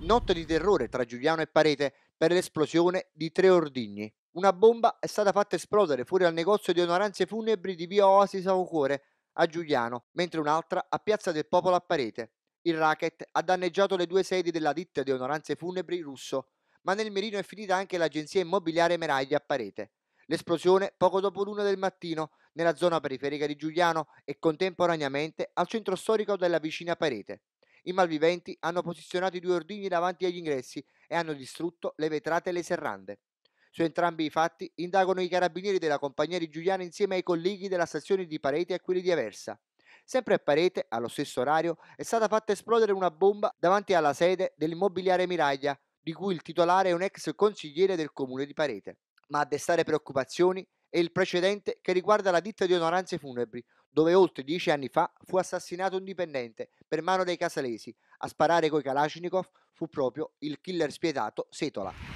Notte di terrore tra Giuliano e Parete per l'esplosione di tre ordigni. Una bomba è stata fatta esplodere fuori al negozio di onoranze funebri di via Oasis Aucore a Giuliano, mentre un'altra a Piazza del Popolo a Parete. Il racket ha danneggiato le due sedi della ditta di onoranze funebri russo, ma nel mirino è finita anche l'agenzia immobiliare Meraglia a Parete. L'esplosione poco dopo l'una del mattino nella zona periferica di Giuliano e contemporaneamente al centro storico della vicina Parete. I malviventi hanno posizionato i due ordigni davanti agli ingressi e hanno distrutto le vetrate e le serrande. Su entrambi i fatti indagano i carabinieri della compagnia di Giuliano insieme ai colleghi della stazione di Parete e a quelli di Aversa. Sempre a Parete, allo stesso orario, è stata fatta esplodere una bomba davanti alla sede dell'immobiliare Miraglia, di cui il titolare è un ex consigliere del comune di Parete. Ma a destare preoccupazioni e il precedente che riguarda la ditta di onoranze funebri, dove oltre dieci anni fa fu assassinato un dipendente per mano dei casalesi. A sparare coi Kalashnikov fu proprio il killer spietato Setola.